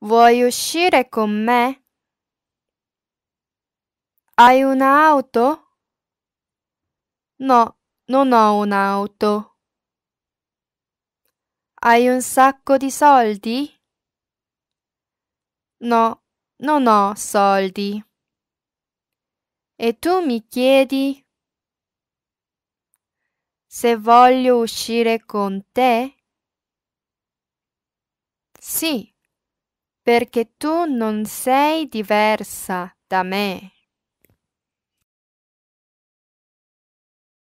Vuoi uscire con me? Hai un'auto? No, non ho un'auto. Hai un sacco di soldi? No, non ho soldi. E tu mi chiedi se voglio uscire con te? Sì perché tu non sei diversa da me.